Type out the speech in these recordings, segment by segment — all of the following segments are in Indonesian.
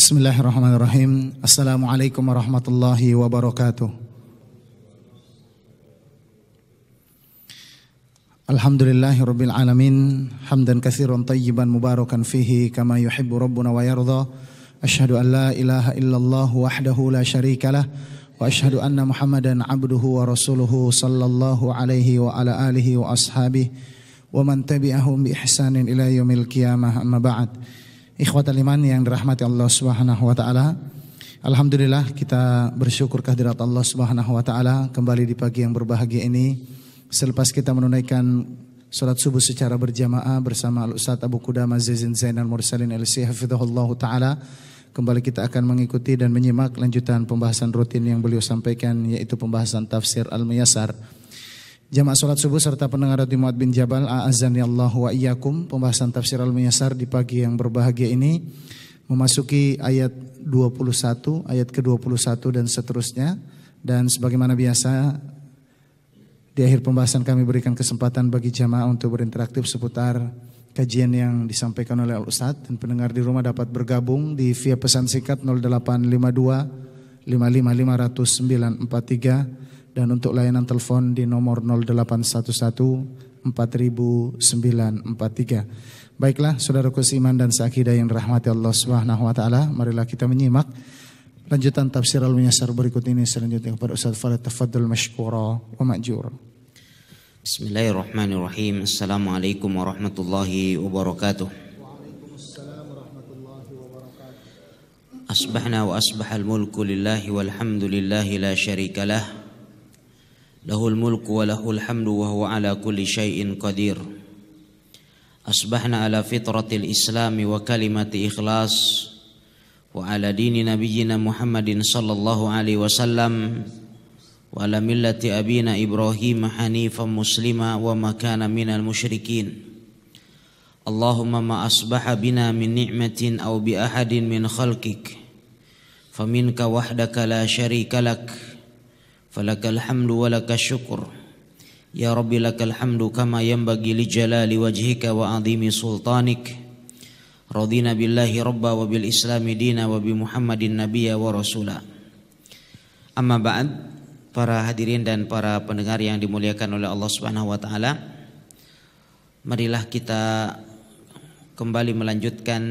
بسم الله الرحمن الرحيم السلام عليكم ورحمة الله وبركاته الحمد لله رب العالمين حمدا كثيرا طيبا مباركا فيه كما يحب ربنا ويرضى أشهد أن لا إله إلا الله وحده لا شريك له وأشهد أن محمدا عبده ورسوله صلى الله عليه وعلى آله وأصحابه ومن تبعهم بإحسان إلى يوم القيامة أما بعد Ikhwat aliman yang dirahmati Allah Subhanahu wa taala. Alhamdulillah kita bersyukur kehadirat Allah Subhanahu wa taala kembali di pagi yang berbahagia ini selepas kita menunaikan salat subuh secara berjamaah bersama Al-Ustaz Abu Kuda Mazizin Zainal Mursalin LC Hafizahullah taala kembali kita akan mengikuti dan menyimak lanjutan pembahasan rutin yang beliau sampaikan yaitu pembahasan tafsir al muyassar Jamaah sholat subuh serta pendengar di Muad bin Jabal, a'azani Allah wa Pembahasan tafsir al-muyasar di pagi yang berbahagia ini memasuki ayat 21, ayat ke-21 dan seterusnya. Dan sebagaimana biasa di akhir pembahasan kami berikan kesempatan bagi jamaah untuk berinteraktif seputar kajian yang disampaikan oleh Al Ustadz dan pendengar di rumah dapat bergabung di via pesan singkat 0852 55 dan untuk layanan telepon di nomor 0811 4943 Baiklah Saudara Kusiman dan seakidah yang rahmati Allah Subhanahu wa taala, marilah kita menyimak lanjutan tafsir Al-Muyassar berikut ini selanjutnya kepada Ustaz Farid Tafadul mashkura wa Ma'jur. Bismillahirrahmanirrahim. Assalamualaikum warahmatullahi wabarakatuh. أصبحنا وأصبح الملك لله والحمد لله لا شريك له له الملك وله الحمد وهو على كل شيء قدير أصبحنا على فطرة الإسلام وكلمة إخلاص وعلى دين نبينا محمد صلى الله عليه وسلم وعلى ملة أبينا إبراهيم حنيفا مسلما وما كان من المشركين اللهم ما أصبح بنا من نعمة أو بأحد من خلقك فمنك وحدك لا شريك لك falakal hamdu walakal syukur ya rabbi lakal hamdu kama yanbaghi li jalali wajhika wa azimi sultanik radina billahi rabba wa bil islami dina wa bi muhammadin nabiya wa rasula amma ba'd para hadirin dan para pendengar yang dimuliakan oleh Allah Subhanahu wa taala marilah kita kembali melanjutkan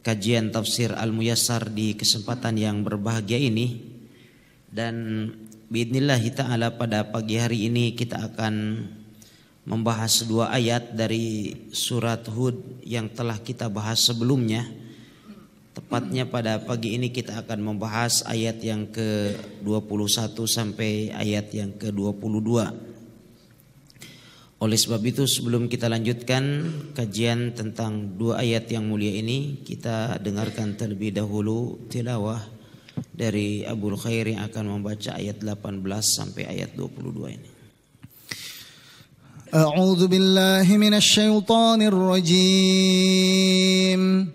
kajian tafsir Al-Muyassar di kesempatan yang berbahagia ini dan Bismillah ta'ala pada pagi hari ini kita akan membahas dua ayat dari surat Hud yang telah kita bahas sebelumnya. Tepatnya pada pagi ini kita akan membahas ayat yang ke-21 sampai ayat yang ke-22. Oleh sebab itu sebelum kita lanjutkan kajian tentang dua ayat yang mulia ini, kita dengarkan terlebih dahulu tilawah dari Abdul Khairi akan membaca ayat 18 sampai ayat 22 ini. أعوذ بالله من الشيطان الرجيم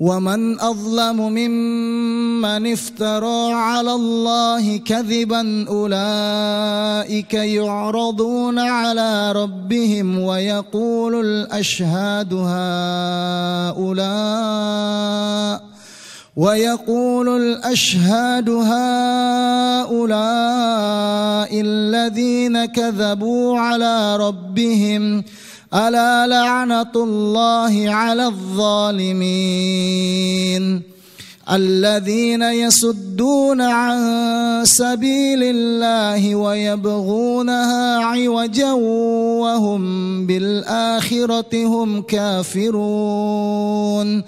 ومن أظلم ممن افترى على الله كذبا أولئك يعرضون على ربهم ويقول الأشهاد هؤلاء ويقول الاشهاد هؤلاء الذين كذبوا على ربهم الا لعنه الله على الظالمين الذين يصدون عن سبيل الله ويبغونها عوجا وهم بالاخره هم كافرون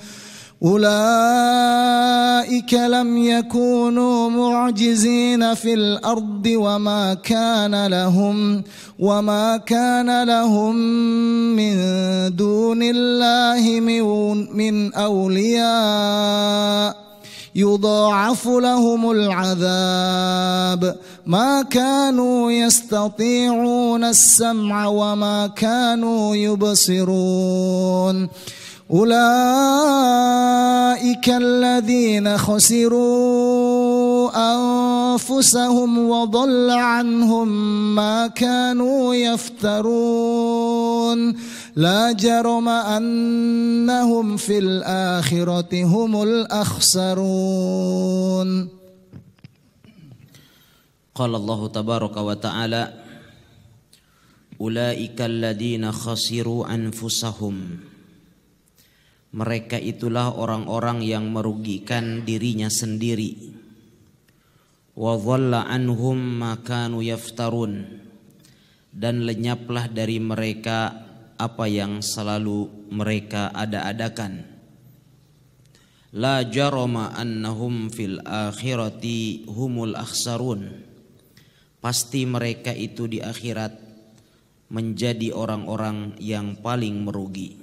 أولئك لم يكونوا معجزين في الأرض وما كان لهم وما كان لهم من دون الله من أولياء يضاعف لهم العذاب ما كانوا يستطيعون السمع وما كانوا يبصرون أولئك الذين خسروا أنفسهم وضل عنهم ما كانوا يفترون لا جرم أنهم في الآخرة هم الأخسرون قال الله تبارك وتعالى أولئك الذين خسروا أنفسهم mereka itulah orang-orang yang merugikan dirinya sendiri wa dhalla anhum ma kanu yaftarun dan lenyaplah dari mereka apa yang selalu mereka ada-adakan la jarama annahum fil akhirati humul akhsarun pasti mereka itu di akhirat menjadi orang-orang yang paling merugi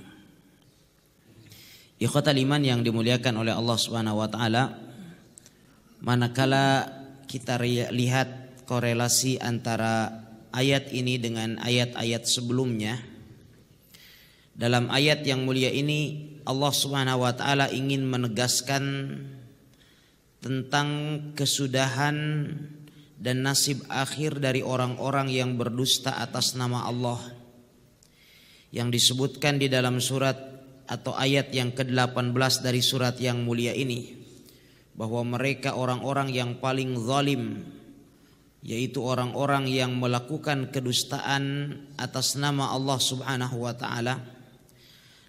Ikhwata iman yang dimuliakan oleh Allah Subhanahu wa taala, manakala kita lihat korelasi antara ayat ini dengan ayat-ayat sebelumnya, dalam ayat yang mulia ini Allah Subhanahu wa taala ingin menegaskan tentang kesudahan dan nasib akhir dari orang-orang yang berdusta atas nama Allah yang disebutkan di dalam surat atau ayat yang ke-18 dari surat yang mulia ini bahwa mereka orang-orang yang paling zalim yaitu orang-orang yang melakukan kedustaan atas nama Allah Subhanahu wa taala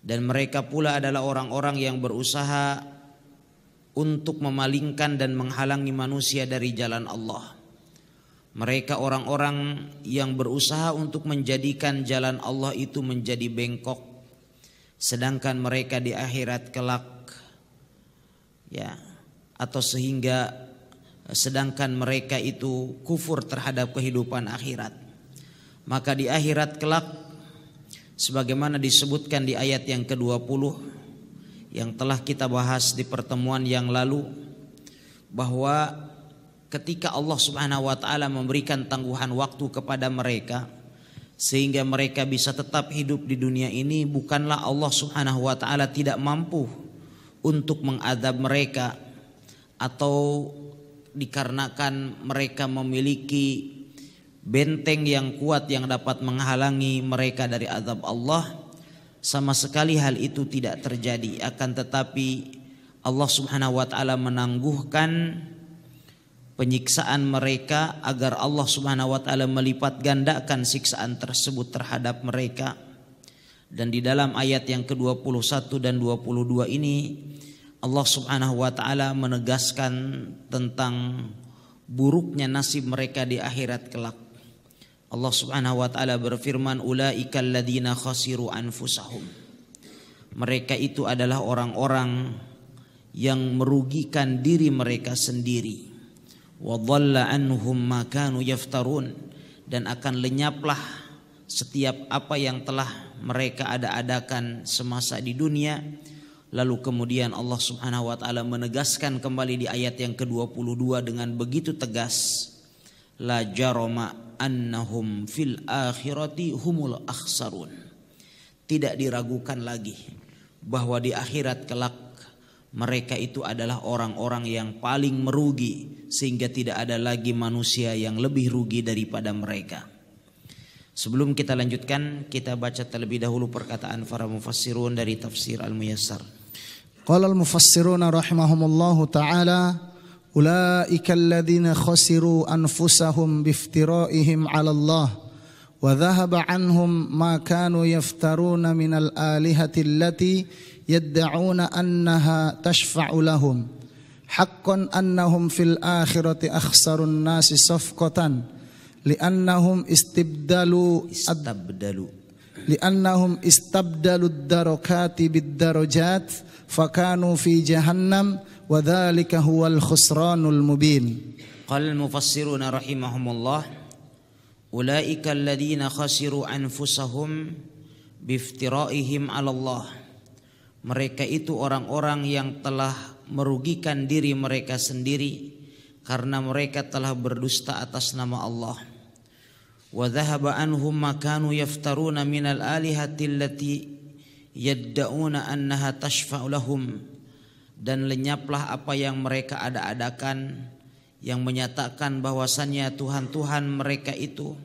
dan mereka pula adalah orang-orang yang berusaha untuk memalingkan dan menghalangi manusia dari jalan Allah. Mereka orang-orang yang berusaha untuk menjadikan jalan Allah itu menjadi bengkok sedangkan mereka di akhirat kelak ya atau sehingga eh, sedangkan mereka itu kufur terhadap kehidupan akhirat maka di akhirat kelak sebagaimana disebutkan di ayat yang ke-20 yang telah kita bahas di pertemuan yang lalu bahwa ketika Allah Subhanahu wa taala memberikan tangguhan waktu kepada mereka sehingga mereka bisa tetap hidup di dunia ini bukanlah Allah Subhanahu wa taala tidak mampu untuk mengadab mereka atau dikarenakan mereka memiliki benteng yang kuat yang dapat menghalangi mereka dari azab Allah sama sekali hal itu tidak terjadi akan tetapi Allah Subhanahu wa taala menangguhkan penyiksaan mereka agar Allah Subhanahu wa taala melipat gandakan siksaan tersebut terhadap mereka. Dan di dalam ayat yang ke-21 dan 22 ini Allah Subhanahu wa taala menegaskan tentang buruknya nasib mereka di akhirat kelak. Allah Subhanahu wa taala berfirman ulaikal ladina khasiru anfusahum. Mereka itu adalah orang-orang yang merugikan diri mereka sendiri wadhalla anhum ma kanu yaftarun dan akan lenyaplah setiap apa yang telah mereka ada-adakan semasa di dunia lalu kemudian Allah Subhanahu wa taala menegaskan kembali di ayat yang ke-22 dengan begitu tegas la jaroma annahum fil akhirati humul akhsarun tidak diragukan lagi bahwa di akhirat kelak mereka itu adalah orang-orang yang paling merugi sehingga tidak ada lagi manusia yang lebih rugi daripada mereka. Sebelum kita lanjutkan, kita baca terlebih dahulu perkataan para mufassirun dari tafsir Al-Muyassar. Qala al-mufassiruna rahimahumullahu taala ulaika alladhina khasiru anfusahum biftira'ihim 'ala Allah wa dhahaba 'anhum ma kanu yaftaruna minal alihati allati يدعون أنها تشفع لهم حق أنهم في الآخرة أخسر الناس صفقة لأنهم استبدلوا استبدلوا لأنهم استبدلوا الدركات بالدرجات فكانوا في جهنم وذلك هو الخسران المبين قال المفسرون رحمهم الله أولئك الذين خسروا أنفسهم بافترائهم على الله Mereka itu orang-orang yang telah merugikan diri mereka sendiri karena mereka telah berdusta atas nama Allah. Wa dhahaba anhum ma kanu yaftaruna min al-alihati allati yad'una annaha tashfa'u lahum dan lenyaplah apa yang mereka ada-adakan yang menyatakan bahwasannya Tuhan-Tuhan mereka itu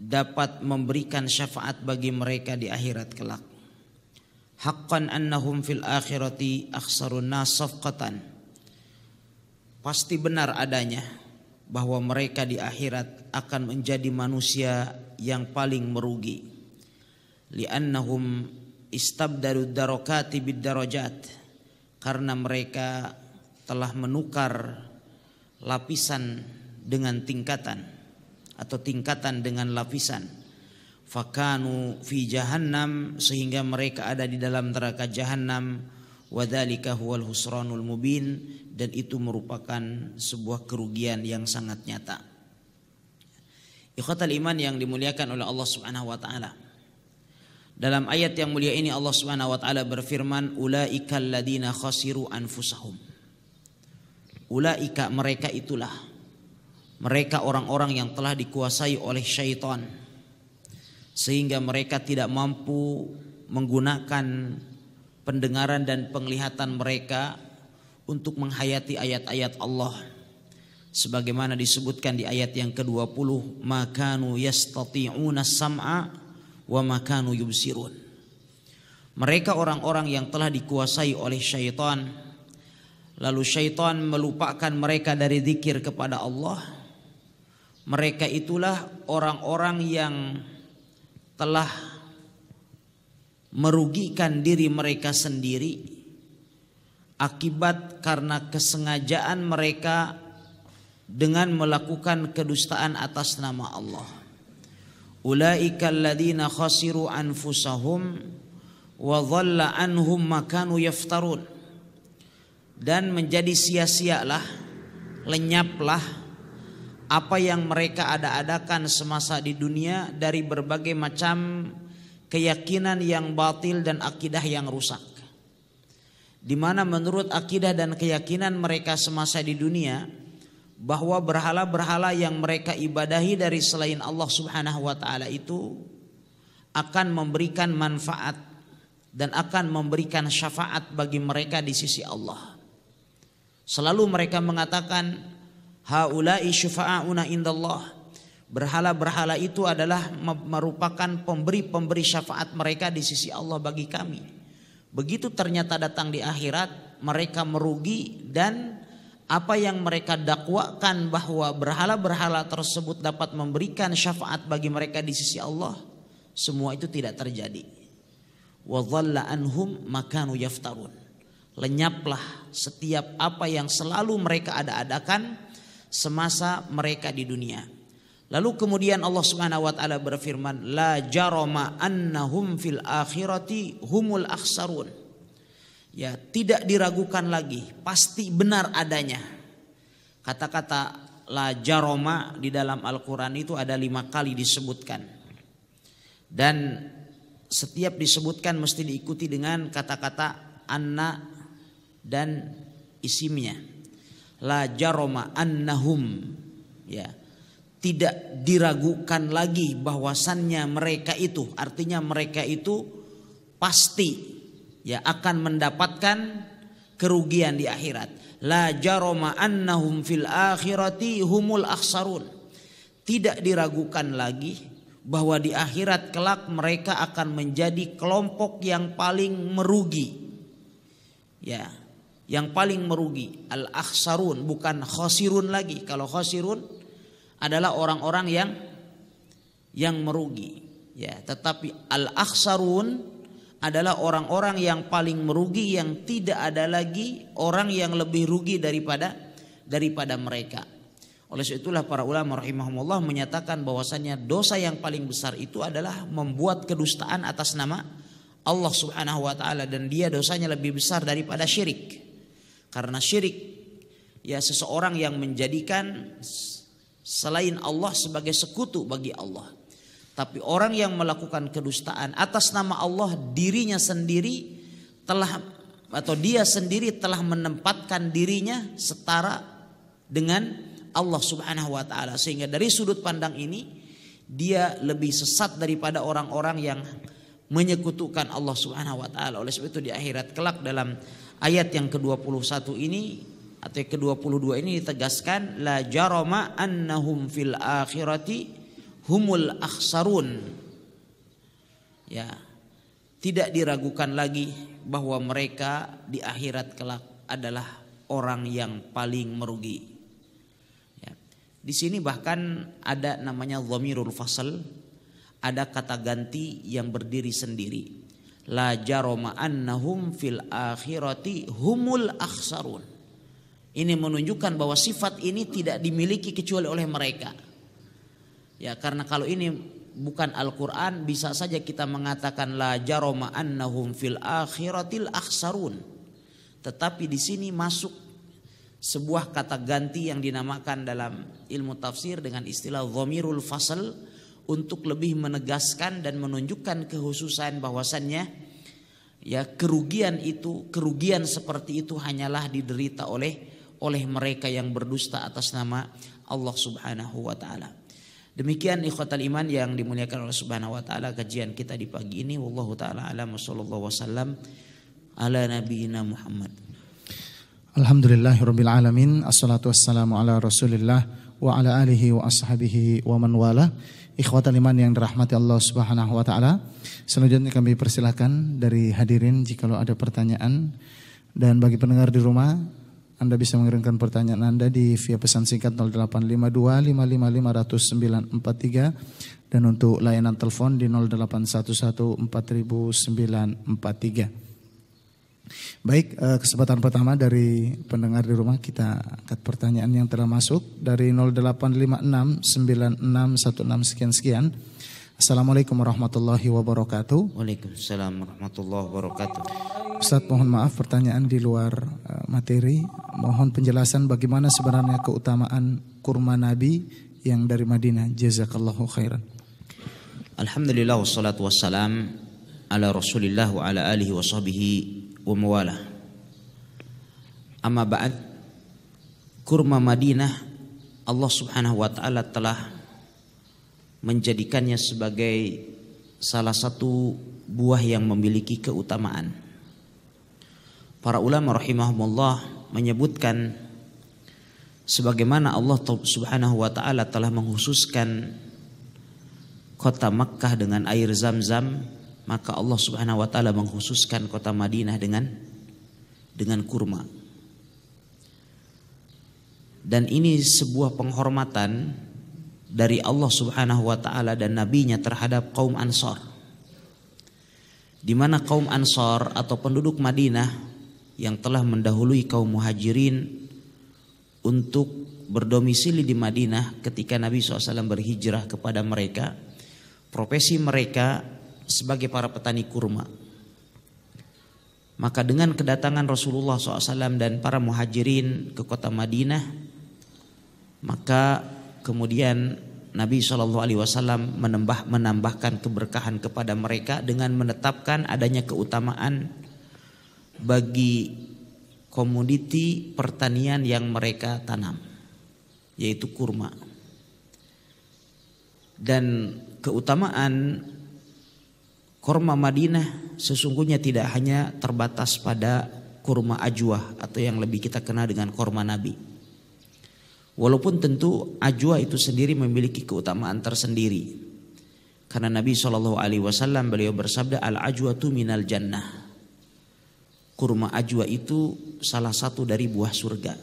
dapat memberikan syafaat bagi mereka di akhirat kelak haqqan annahum fil akhirati akhsarun nas safqatan pasti benar adanya bahwa mereka di akhirat akan menjadi manusia yang paling merugi li'annahum istabdaru darokati bid darajat karena mereka telah menukar lapisan dengan tingkatan atau tingkatan dengan lapisan fakanu fi jahannam sehingga mereka ada di dalam neraka jahannam wadzalika huwal husranul mubin dan itu merupakan sebuah kerugian yang sangat nyata. Ikhwatal iman yang dimuliakan oleh Allah Subhanahu wa taala. Dalam ayat yang mulia ini Allah Subhanahu wa taala berfirman ulaikal ladina khasiru anfusahum. Ulaika mereka itulah mereka orang-orang yang telah dikuasai oleh syaitan sehingga mereka tidak mampu menggunakan pendengaran dan penglihatan mereka untuk menghayati ayat-ayat Allah sebagaimana disebutkan di ayat yang ke-20 makanu yastati'una sam'a wa makanu yubsirun mereka orang-orang yang telah dikuasai oleh syaitan lalu syaitan melupakan mereka dari zikir kepada Allah mereka itulah orang-orang yang telah merugikan diri mereka sendiri akibat karena kesengajaan mereka dengan melakukan kedustaan atas nama Allah. Ulaikal ladina khasiru anfusahum wa dhalla anhum makanu yaftarun. Dan menjadi sia-sialah, lenyaplah apa yang mereka ada-adakan semasa di dunia dari berbagai macam keyakinan yang batil dan akidah yang rusak. Di mana menurut akidah dan keyakinan mereka semasa di dunia bahwa berhala-berhala yang mereka ibadahi dari selain Allah Subhanahu wa taala itu akan memberikan manfaat dan akan memberikan syafaat bagi mereka di sisi Allah. Selalu mereka mengatakan haula'i syufa'una indallah. Berhala-berhala itu adalah merupakan pemberi-pemberi syafaat mereka di sisi Allah bagi kami. Begitu ternyata datang di akhirat, mereka merugi dan apa yang mereka dakwakan bahwa berhala-berhala tersebut dapat memberikan syafaat bagi mereka di sisi Allah, semua itu tidak terjadi. Wadhalla anhum makanu yaftarun. Lenyaplah setiap apa yang selalu mereka ada-adakan semasa mereka di dunia. Lalu kemudian Allah Subhanahu wa taala berfirman, "La jarama annahum fil akhirati humul akhsarun." Ya, tidak diragukan lagi, pasti benar adanya. Kata-kata la jaroma di dalam Al-Qur'an itu ada lima kali disebutkan. Dan setiap disebutkan mesti diikuti dengan kata-kata anna dan isimnya la jaroma annahum ya tidak diragukan lagi bahwasannya mereka itu artinya mereka itu pasti ya akan mendapatkan kerugian di akhirat la jaroma annahum fil akhirati humul akhsarun tidak diragukan lagi bahwa di akhirat kelak mereka akan menjadi kelompok yang paling merugi ya yang paling merugi al akhsarun bukan khosirun lagi kalau khosirun adalah orang-orang yang yang merugi ya tetapi al akhsarun adalah orang-orang yang paling merugi yang tidak ada lagi orang yang lebih rugi daripada daripada mereka. Oleh sebab itulah para ulama rahimahumullah menyatakan bahwasanya dosa yang paling besar itu adalah membuat kedustaan atas nama Allah Subhanahu wa taala dan dia dosanya lebih besar daripada syirik. Karena syirik ya seseorang yang menjadikan selain Allah sebagai sekutu bagi Allah. Tapi orang yang melakukan kedustaan atas nama Allah dirinya sendiri telah atau dia sendiri telah menempatkan dirinya setara dengan Allah Subhanahu wa taala sehingga dari sudut pandang ini dia lebih sesat daripada orang-orang yang menyekutukan Allah Subhanahu wa taala. Oleh sebab itu di akhirat kelak dalam ayat yang ke-21 ini atau ke-22 ini ditegaskan la jarama annahum fil akhirati humul akhsarun. Ya. Tidak diragukan lagi bahwa mereka di akhirat kelak adalah orang yang paling merugi. Ya. Di sini bahkan ada namanya dhamirul fasl, ada kata ganti yang berdiri sendiri. La jaroma annahum fil akhirati humul akhsarun. Ini menunjukkan bahwa sifat ini tidak dimiliki kecuali oleh mereka. Ya, karena kalau ini bukan Al-Qur'an bisa saja kita mengatakan la jaroma annahum fil akhiratil akhsarun. Tetapi di sini masuk sebuah kata ganti yang dinamakan dalam ilmu tafsir dengan istilah dhamirul fasl untuk lebih menegaskan dan menunjukkan kehususan bahwasannya ya kerugian itu kerugian seperti itu hanyalah diderita oleh oleh mereka yang berdusta atas nama Allah Subhanahu wa taala. Demikian ikhwatal iman yang dimuliakan oleh Subhanahu wa taala kajian kita di pagi ini wallahu taala alam sallallahu wasallam ala nabiyina Muhammad. Alhamdulillahirabbil alamin. Assalatu wassalamu ala Rasulillah wa ala alihi wa ashabihi wa man wala ikhwatal iman yang dirahmati Allah Subhanahu wa taala. Selanjutnya kami persilahkan dari hadirin jikalau ada pertanyaan dan bagi pendengar di rumah anda bisa mengirimkan pertanyaan Anda di via pesan singkat 0852 555 dan untuk layanan telepon di 0811 4943. Baik, eh, kesempatan pertama dari pendengar di rumah kita angkat pertanyaan yang telah masuk dari 08569616 sekian sekian. Assalamualaikum warahmatullahi wabarakatuh. Waalaikumsalam warahmatullahi wabarakatuh. Ustaz mohon maaf pertanyaan di luar eh, materi. Mohon penjelasan bagaimana sebenarnya keutamaan kurma Nabi yang dari Madinah. Jazakallahu khairan. Alhamdulillah wassalatu wassalam ala Rasulillah wa ala alihi wa sahbihi ومواله أما بعد kurma Madinah Allah subhanahu wa ta'ala telah menjadikannya sebagai salah satu buah yang memiliki keutamaan para ulama rahimahumullah menyebutkan sebagaimana Allah subhanahu wa ta'ala telah menghususkan kota Makkah dengan air zam-zam maka Allah Subhanahu wa taala mengkhususkan kota Madinah dengan dengan kurma. Dan ini sebuah penghormatan dari Allah Subhanahu wa taala dan nabinya terhadap kaum Ansor. Di mana kaum Ansor atau penduduk Madinah yang telah mendahului kaum Muhajirin untuk berdomisili di Madinah ketika Nabi SAW berhijrah kepada mereka, profesi mereka sebagai para petani kurma. Maka dengan kedatangan Rasulullah SAW dan para muhajirin ke kota Madinah, maka kemudian Nabi Shallallahu Alaihi Wasallam menambah menambahkan keberkahan kepada mereka dengan menetapkan adanya keutamaan bagi komoditi pertanian yang mereka tanam, yaitu kurma. Dan keutamaan Kurma Madinah sesungguhnya tidak hanya terbatas pada kurma ajwa atau yang lebih kita kenal dengan kurma Nabi. Walaupun tentu ajwa itu sendiri memiliki keutamaan tersendiri. Karena Nabi Shallallahu Alaihi Wasallam beliau bersabda al ajwa tu minal jannah. Kurma ajwa itu salah satu dari buah surga.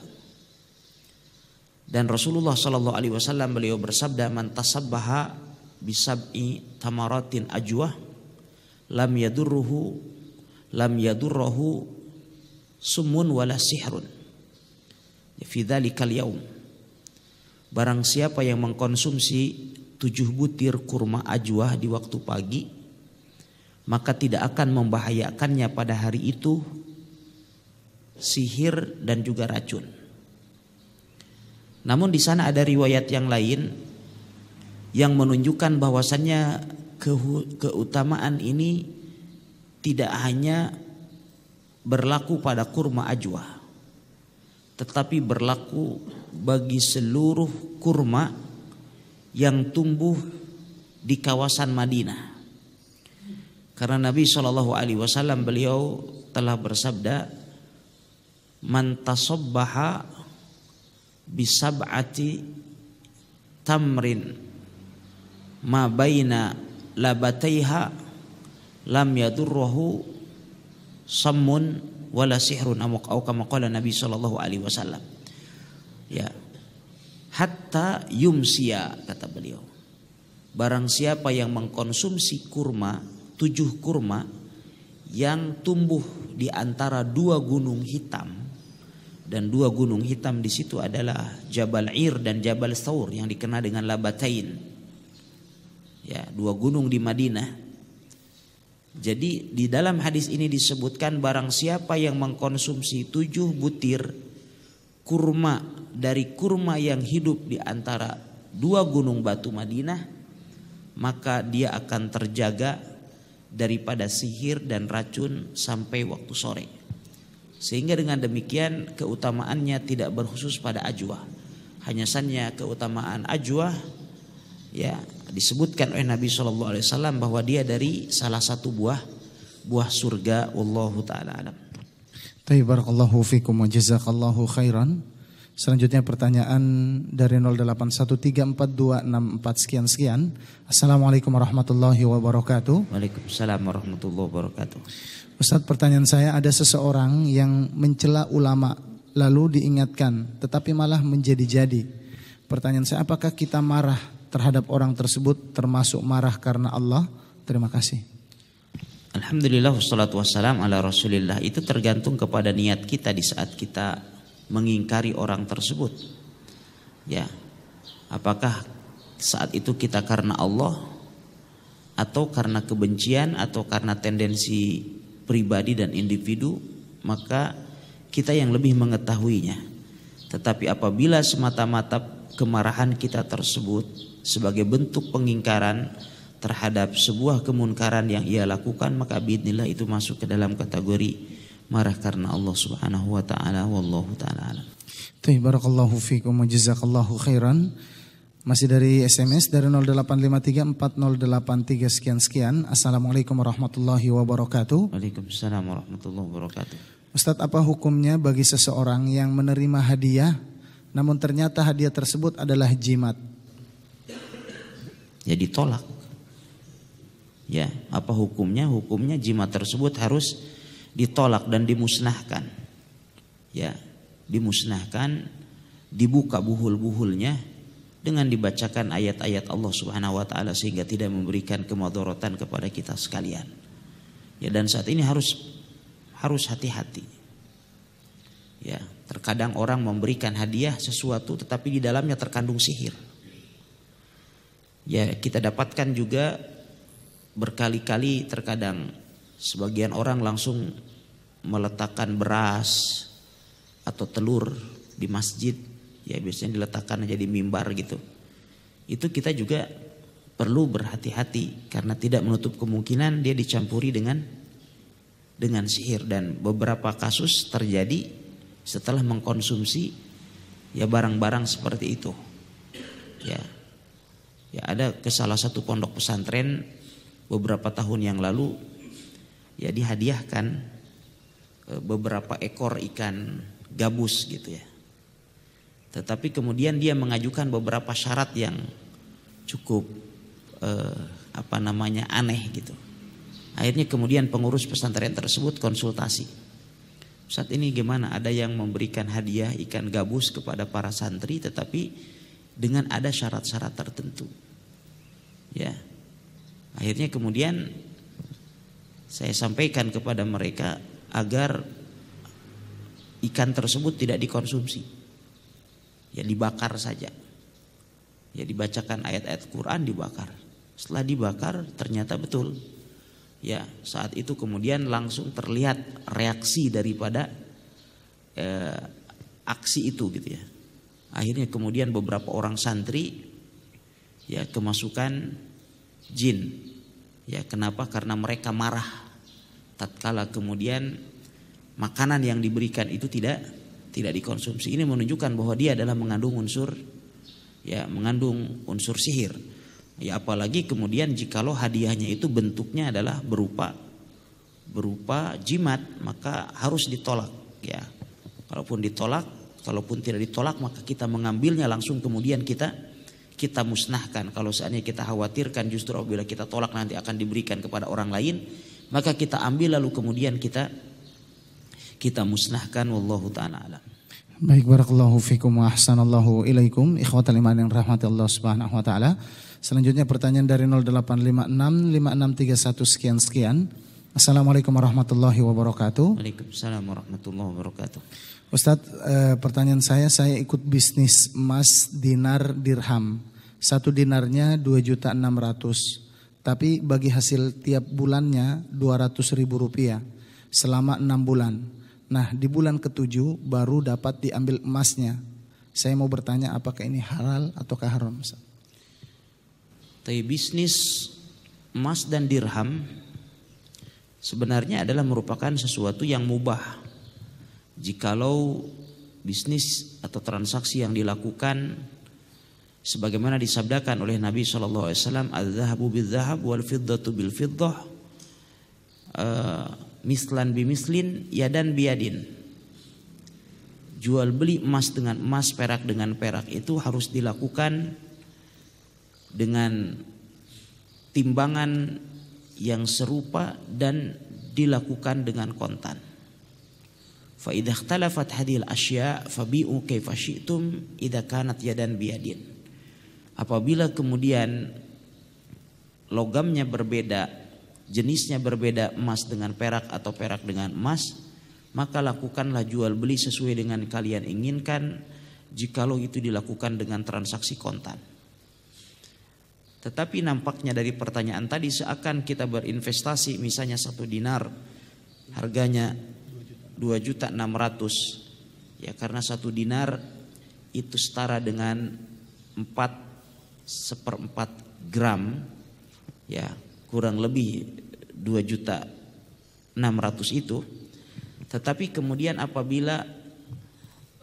Dan Rasulullah Shallallahu Alaihi Wasallam beliau bersabda man tasabbaha bisab'i tamaratin ajwa lam yadurruhu lam yadurruhu sumun wala sihrun ya, fi dzalikal yaum barang siapa yang mengkonsumsi tujuh butir kurma ajwa di waktu pagi maka tidak akan membahayakannya pada hari itu sihir dan juga racun namun di sana ada riwayat yang lain yang menunjukkan bahwasannya keutamaan ini tidak hanya berlaku pada kurma ajwa tetapi berlaku bagi seluruh kurma yang tumbuh di kawasan Madinah. Karena Nabi Shallallahu Alaihi Wasallam beliau telah bersabda, "Mantasobbaha bisab'ati tamrin ma baina labataiha lam yadurruhu sammun wala sihrun amuk au kama qala Nabi sallallahu alaihi wasallam. Ya. Hatta yumsia kata beliau. Barang siapa yang mengkonsumsi kurma, tujuh kurma yang tumbuh di antara dua gunung hitam dan dua gunung hitam di situ adalah Jabal Ir dan Jabal Saur yang dikenal dengan Labatain ya dua gunung di Madinah. Jadi di dalam hadis ini disebutkan barang siapa yang mengkonsumsi tujuh butir kurma dari kurma yang hidup di antara dua gunung batu Madinah maka dia akan terjaga daripada sihir dan racun sampai waktu sore. Sehingga dengan demikian keutamaannya tidak berkhusus pada ajwa. Hanya saja keutamaan ajwa ya disebutkan oleh Nabi Shallallahu Alaihi Wasallam bahwa dia dari salah satu buah buah surga Allah taala alam. Taibarakallahu fikum wa jazakallahu khairan. Selanjutnya pertanyaan dari 08134264 sekian sekian. Assalamualaikum warahmatullahi wabarakatuh. Waalaikumsalam warahmatullahi wabarakatuh. Ustaz pertanyaan saya ada seseorang yang mencela ulama lalu diingatkan tetapi malah menjadi-jadi. Pertanyaan saya apakah kita marah terhadap orang tersebut termasuk marah karena Allah? Terima kasih. Alhamdulillah wassalatu wassalam ala rasulillah itu tergantung kepada niat kita di saat kita mengingkari orang tersebut. Ya. Apakah saat itu kita karena Allah atau karena kebencian atau karena tendensi pribadi dan individu maka kita yang lebih mengetahuinya. Tetapi apabila semata-mata kemarahan kita tersebut sebagai bentuk pengingkaran terhadap sebuah kemunkaran yang ia lakukan maka bidnillah itu masuk ke dalam kategori marah karena Allah Subhanahu wa taala wallahu taala alam. Barakallahu fikum jazakallahu khairan. Masih dari SMS dari 085340833 sekian sekian. Assalamualaikum warahmatullahi wabarakatuh. Waalaikumsalam warahmatullahi wabarakatuh. Ustadz apa hukumnya bagi seseorang yang menerima hadiah namun ternyata hadiah tersebut adalah jimat? ya ditolak. Ya, apa hukumnya? Hukumnya jimat tersebut harus ditolak dan dimusnahkan. Ya, dimusnahkan, dibuka buhul-buhulnya dengan dibacakan ayat-ayat Allah Subhanahu wa taala sehingga tidak memberikan kemodorotan kepada kita sekalian. Ya, dan saat ini harus harus hati-hati. Ya, terkadang orang memberikan hadiah sesuatu tetapi di dalamnya terkandung sihir ya kita dapatkan juga berkali-kali terkadang sebagian orang langsung meletakkan beras atau telur di masjid ya biasanya diletakkan aja mimbar gitu itu kita juga perlu berhati-hati karena tidak menutup kemungkinan dia dicampuri dengan dengan sihir dan beberapa kasus terjadi setelah mengkonsumsi ya barang-barang seperti itu ya ya ada ke salah satu pondok pesantren beberapa tahun yang lalu ya dihadiahkan e, beberapa ekor ikan gabus gitu ya. Tetapi kemudian dia mengajukan beberapa syarat yang cukup eh, apa namanya aneh gitu. Akhirnya kemudian pengurus pesantren tersebut konsultasi. Saat ini gimana? Ada yang memberikan hadiah ikan gabus kepada para santri tetapi dengan ada syarat-syarat tertentu ya akhirnya kemudian saya sampaikan kepada mereka agar ikan tersebut tidak dikonsumsi ya dibakar saja ya dibacakan ayat-ayat Quran dibakar setelah dibakar ternyata betul ya saat itu kemudian langsung terlihat reaksi daripada eh, aksi itu gitu ya akhirnya kemudian beberapa orang santri ya kemasukan jin. Ya, kenapa? Karena mereka marah tatkala kemudian makanan yang diberikan itu tidak tidak dikonsumsi. Ini menunjukkan bahwa dia adalah mengandung unsur ya, mengandung unsur sihir. Ya apalagi kemudian jikalau hadiahnya itu bentuknya adalah berupa berupa jimat, maka harus ditolak ya. Kalaupun ditolak, kalaupun tidak ditolak maka kita mengambilnya langsung kemudian kita kita musnahkan. Kalau seandainya kita khawatirkan justru apabila kita tolak nanti akan diberikan kepada orang lain, maka kita ambil lalu kemudian kita kita musnahkan wallahu taala alam. Baik barakallahu fikum wa ahsanallahu ilaikum ikhwatal iman yang rahmati Allah Subhanahu wa taala. Selanjutnya pertanyaan dari 0856 5631 sekian sekian. Assalamualaikum warahmatullahi wabarakatuh. Waalaikumsalam warahmatullahi wabarakatuh. Ustadz, eh, pertanyaan saya, saya ikut bisnis emas dinar dirham. Satu dinarnya 2 juta 600. Tapi bagi hasil tiap bulannya 200 ribu rupiah selama enam bulan. Nah di bulan ketujuh baru dapat diambil emasnya. Saya mau bertanya apakah ini halal ataukah haram Ustadz? Tapi bisnis emas dan dirham sebenarnya adalah merupakan sesuatu yang mubah jikalau bisnis atau transaksi yang dilakukan sebagaimana disabdakan oleh Nabi Shallallahu Alaihi Wasallam al-zahabu bil zahab wal fiddatu bil fiddah eh, mislan bimislin yadan biadin jual beli emas dengan emas perak dengan perak itu harus dilakukan dengan timbangan yang serupa dan dilakukan dengan kontan Fa idza ikhtalafat asya fabi'u kaifa syi'tum idza kanat yadan biyadin. Apabila kemudian logamnya berbeda, jenisnya berbeda emas dengan perak atau perak dengan emas, maka lakukanlah jual beli sesuai dengan kalian inginkan jikalau itu dilakukan dengan transaksi kontan. Tetapi nampaknya dari pertanyaan tadi seakan kita berinvestasi misalnya satu dinar harganya dua juta ratus ya karena satu dinar itu setara dengan 4 seperempat gram ya kurang lebih 2 juta 600 itu tetapi kemudian apabila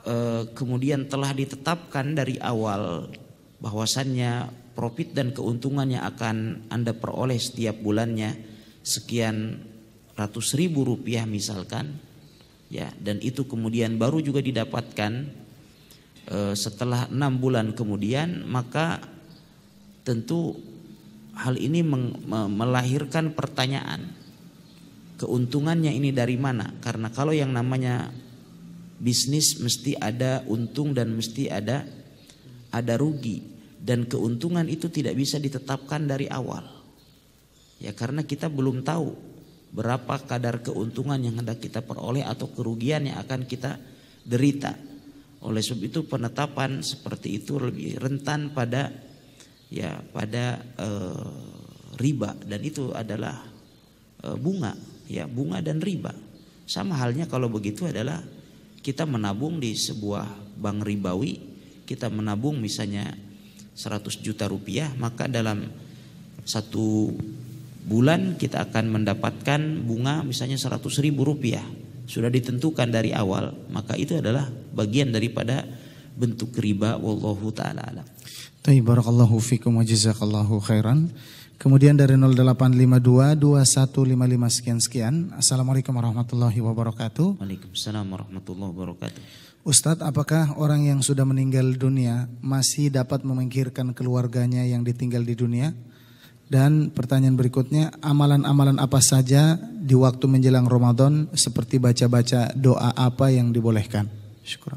eh, kemudian telah ditetapkan dari awal bahwasannya profit dan keuntungannya akan Anda peroleh setiap bulannya sekian ratus ribu rupiah misalkan ya dan itu kemudian baru juga didapatkan e, setelah enam bulan kemudian maka tentu hal ini meng, me, melahirkan pertanyaan keuntungannya ini dari mana karena kalau yang namanya bisnis mesti ada untung dan mesti ada ada rugi dan keuntungan itu tidak bisa ditetapkan dari awal ya karena kita belum tahu berapa kadar keuntungan yang hendak kita peroleh atau kerugian yang akan kita derita. Oleh sebab itu penetapan seperti itu lebih rentan pada ya pada e, riba dan itu adalah e, bunga ya bunga dan riba. Sama halnya kalau begitu adalah kita menabung di sebuah bank ribawi, kita menabung misalnya 100 juta rupiah, maka dalam satu bulan kita akan mendapatkan bunga misalnya 100 ribu rupiah sudah ditentukan dari awal maka itu adalah bagian daripada bentuk riba wallahu taala alam. Barakallahu fikum wa jazakallahu khairan. Kemudian dari 0852 2155 sekian sekian. Assalamualaikum warahmatullahi wabarakatuh. Waalaikumsalam warahmatullahi wabarakatuh. Ustadz, apakah orang yang sudah meninggal dunia masih dapat memikirkan keluarganya yang ditinggal di dunia? Dan pertanyaan berikutnya, amalan-amalan apa saja di waktu menjelang Ramadan seperti baca-baca doa apa yang dibolehkan? Syukur.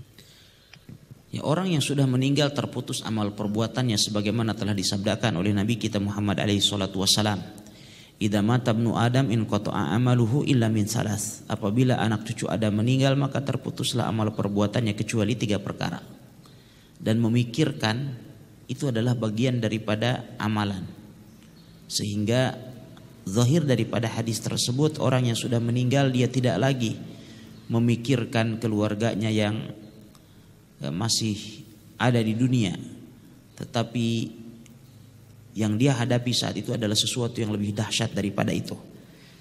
Ya, orang yang sudah meninggal terputus amal perbuatannya sebagaimana telah disabdakan oleh Nabi kita Muhammad alaihi salatu wasalam. Idza mata ibnu Adam in qata'a amaluhu illa min salas. Apabila anak cucu Adam meninggal maka terputuslah amal perbuatannya kecuali tiga perkara. Dan memikirkan itu adalah bagian daripada amalan sehingga zahir daripada hadis tersebut orang yang sudah meninggal dia tidak lagi memikirkan keluarganya yang eh, masih ada di dunia. Tetapi yang dia hadapi saat itu adalah sesuatu yang lebih dahsyat daripada itu.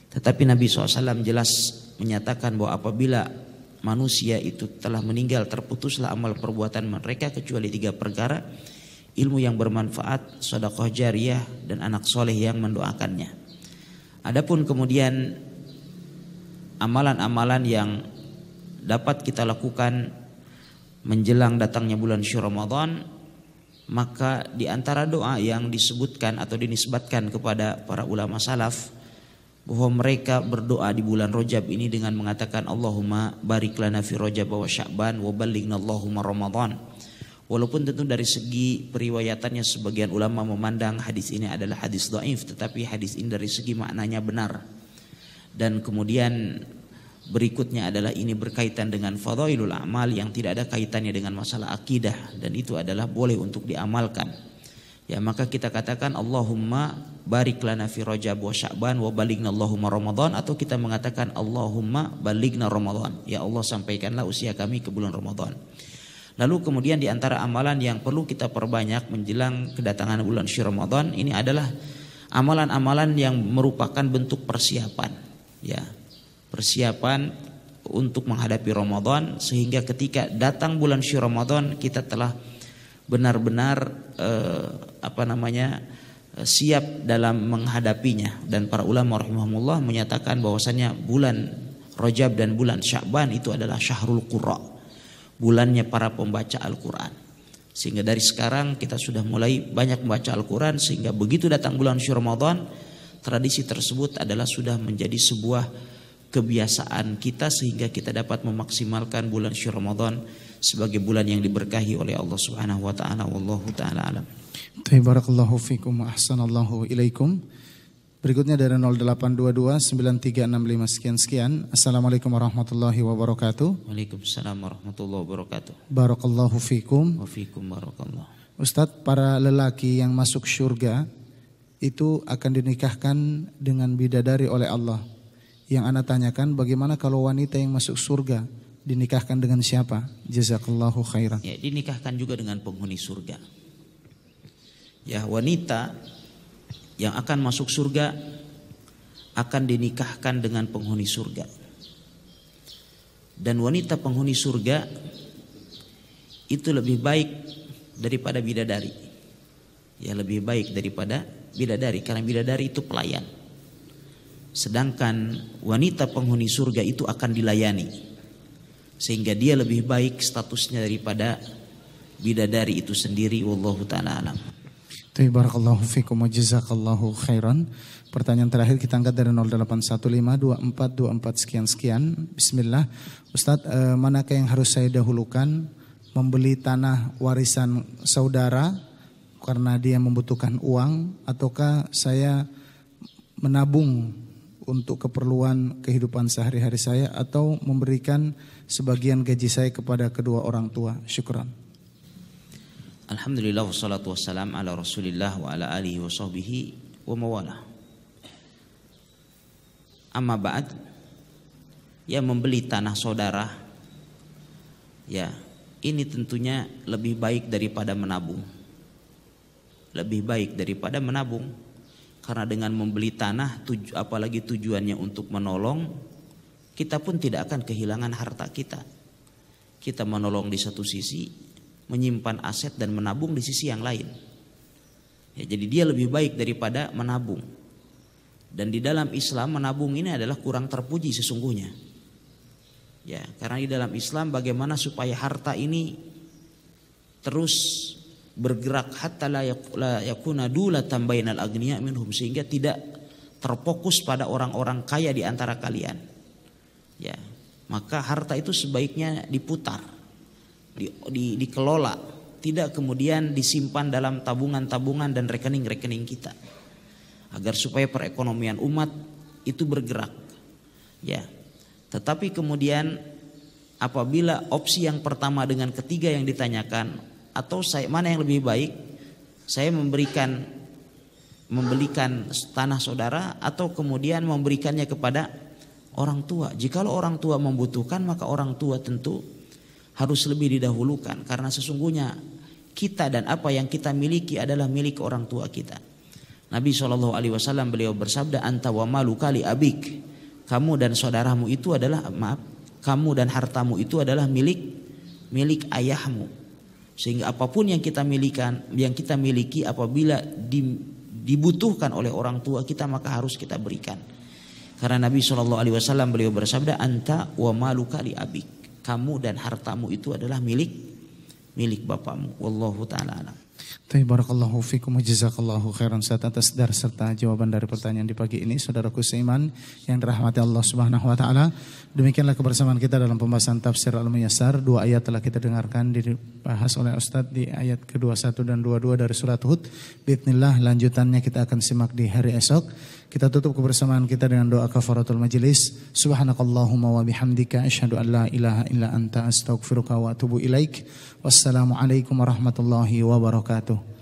Tetapi Nabi SAW jelas menyatakan bahwa apabila manusia itu telah meninggal terputuslah amal perbuatan mereka kecuali tiga perkara ilmu yang bermanfaat, sedekah jariah dan anak soleh yang mendoakannya. Adapun kemudian amalan-amalan yang dapat kita lakukan menjelang datangnya bulan Ramadan, maka di antara doa yang disebutkan atau dinisbatkan kepada para ulama salaf bahwa mereka berdoa di bulan Rajab ini dengan mengatakan Allahumma barik lana fi Rajab wa Sya'ban wa ballighna Allahumma Ramadan. Walaupun tentu dari segi periwayatannya sebagian ulama memandang hadis ini adalah hadis do'if. Tetapi hadis ini dari segi maknanya benar. Dan kemudian berikutnya adalah ini berkaitan dengan fadailul amal yang tidak ada kaitannya dengan masalah akidah. Dan itu adalah boleh untuk diamalkan. Ya maka kita katakan Allahumma barik lana fi rajab wa sya'ban wa baligna Allahumma ramadhan atau kita mengatakan Allahumma baligna ramadhan. Ya Allah sampaikanlah usia kami ke bulan Ramadhan. Lalu kemudian di antara amalan yang perlu kita perbanyak menjelang kedatangan bulan Ramadan ini adalah amalan-amalan yang merupakan bentuk persiapan ya. Persiapan untuk menghadapi Ramadan sehingga ketika datang bulan Ramadan kita telah benar-benar eh, apa namanya eh, siap dalam menghadapinya dan para ulama rahimahumullah menyatakan bahwasanya bulan Rajab dan bulan Sya'ban itu adalah syahrul qurra bulannya para pembaca Al-Quran. Sehingga dari sekarang kita sudah mulai banyak membaca Al-Quran sehingga begitu datang bulan Syur Ramadan, tradisi tersebut adalah sudah menjadi sebuah kebiasaan kita sehingga kita dapat memaksimalkan bulan Syur Ramadan sebagai bulan yang diberkahi oleh Allah Subhanahu wa taala wallahu taala alam. Tabarakallahu fikum ahsanallahu ilaikum. Berikutnya dari 0822 9365 sekian sekian. Assalamualaikum warahmatullahi wabarakatuh. Waalaikumsalam warahmatullahi wabarakatuh. Barakallahu fikum. Wa fikum barakallah. Ustadz, para lelaki yang masuk surga itu akan dinikahkan dengan bidadari oleh Allah. Yang anak tanyakan bagaimana kalau wanita yang masuk surga dinikahkan dengan siapa? Jazakallahu khairan. Ya, dinikahkan juga dengan penghuni surga. Ya, wanita yang akan masuk surga akan dinikahkan dengan penghuni surga. Dan wanita penghuni surga itu lebih baik daripada bidadari. Ya lebih baik daripada bidadari karena bidadari itu pelayan. Sedangkan wanita penghuni surga itu akan dilayani. Sehingga dia lebih baik statusnya daripada bidadari itu sendiri wallahu taala alam. Tibarakallahu fikum wa jazakallahu khairan. Pertanyaan terakhir kita angkat dari 08152424 sekian-sekian. Bismillah. Ustadz, eh, manakah yang harus saya dahulukan? Membeli tanah warisan saudara karena dia membutuhkan uang ataukah saya menabung untuk keperluan kehidupan sehari-hari saya atau memberikan sebagian gaji saya kepada kedua orang tua. Syukran. Alhamdulillah wassalatu wassalam ala rasulillah wa ala alihi wa sahbihi wa mawala Amma ba'd Ya membeli tanah saudara Ya ini tentunya lebih baik daripada menabung Lebih baik daripada menabung Karena dengan membeli tanah tuju, apalagi tujuannya untuk menolong Kita pun tidak akan kehilangan harta kita Kita menolong di satu sisi menyimpan aset dan menabung di sisi yang lain. Ya, jadi dia lebih baik daripada menabung. Dan di dalam Islam menabung ini adalah kurang terpuji sesungguhnya. Ya, karena di dalam Islam bagaimana supaya harta ini terus bergerak hatta la yakuna dula tambainal agniya minhum sehingga tidak terfokus pada orang-orang kaya di antara kalian. Ya, maka harta itu sebaiknya diputar di, di, dikelola tidak kemudian disimpan dalam tabungan-tabungan dan rekening-rekening kita agar supaya perekonomian umat itu bergerak ya tetapi kemudian apabila opsi yang pertama dengan ketiga yang ditanyakan atau saya mana yang lebih baik saya memberikan membelikan tanah saudara atau kemudian memberikannya kepada orang tua jikalau orang tua membutuhkan maka orang tua tentu harus lebih didahulukan karena sesungguhnya kita dan apa yang kita miliki adalah milik orang tua kita. Nabi Shallallahu Alaihi Wasallam beliau bersabda anta wa malu kali abik kamu dan saudaramu itu adalah maaf kamu dan hartamu itu adalah milik milik ayahmu sehingga apapun yang kita milikan yang kita miliki apabila dibutuhkan oleh orang tua kita maka harus kita berikan karena Nabi Shallallahu Alaihi Wasallam beliau bersabda anta wa malu kali abik kamu dan hartamu itu adalah milik milik bapakmu. Wallahu taala alam. Barakallahu fikum jazakallahu khairan Ustaz atas dar serta jawaban dari pertanyaan di pagi ini saudaraku seiman yang dirahmati Allah Subhanahu wa taala. Demikianlah kebersamaan kita dalam pembahasan tafsir Al-Muyassar. Dua ayat telah kita dengarkan dibahas oleh Ustadz di ayat ke-21 dan 22 dari surat Hud. Bismillah lanjutannya kita akan simak di hari esok. Kita tutup kebersamaan kita dengan doa kafaratul majelis. Subhanakallahumma wa bihamdika asyhadu an la ilaha illa anta astaghfiruka wa atubu ilaik. Wassalamualaikum warahmatullahi wabarakatuh.